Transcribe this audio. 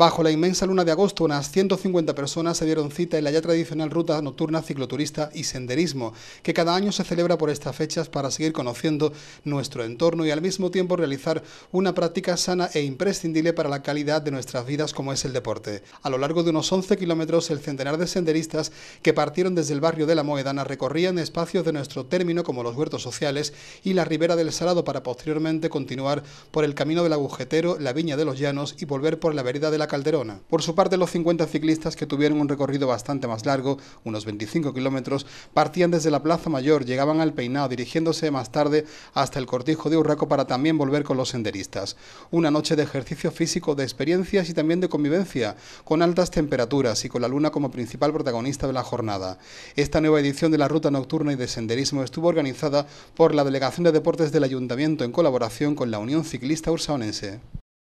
Bajo la inmensa luna de agosto, unas 150 personas se dieron cita en la ya tradicional ruta nocturna cicloturista y senderismo, que cada año se celebra por estas fechas para seguir conociendo nuestro entorno y al mismo tiempo realizar una práctica sana e imprescindible para la calidad de nuestras vidas como es el deporte. A lo largo de unos 11 kilómetros, el centenar de senderistas que partieron desde el barrio de La Moedana recorrían espacios de nuestro término como los huertos sociales y la ribera del Salado para posteriormente continuar por el camino del Agujetero, la Viña de los Llanos y volver por la vereda de la Calderona. Por su parte, los 50 ciclistas que tuvieron un recorrido bastante más largo, unos 25 kilómetros, partían desde la Plaza Mayor, llegaban al Peinado, dirigiéndose más tarde hasta el Cortijo de Urraco para también volver con los senderistas. Una noche de ejercicio físico, de experiencias y también de convivencia, con altas temperaturas y con la luna como principal protagonista de la jornada. Esta nueva edición de la Ruta Nocturna y de Senderismo estuvo organizada por la Delegación de Deportes del Ayuntamiento en colaboración con la Unión Ciclista Ursaonense.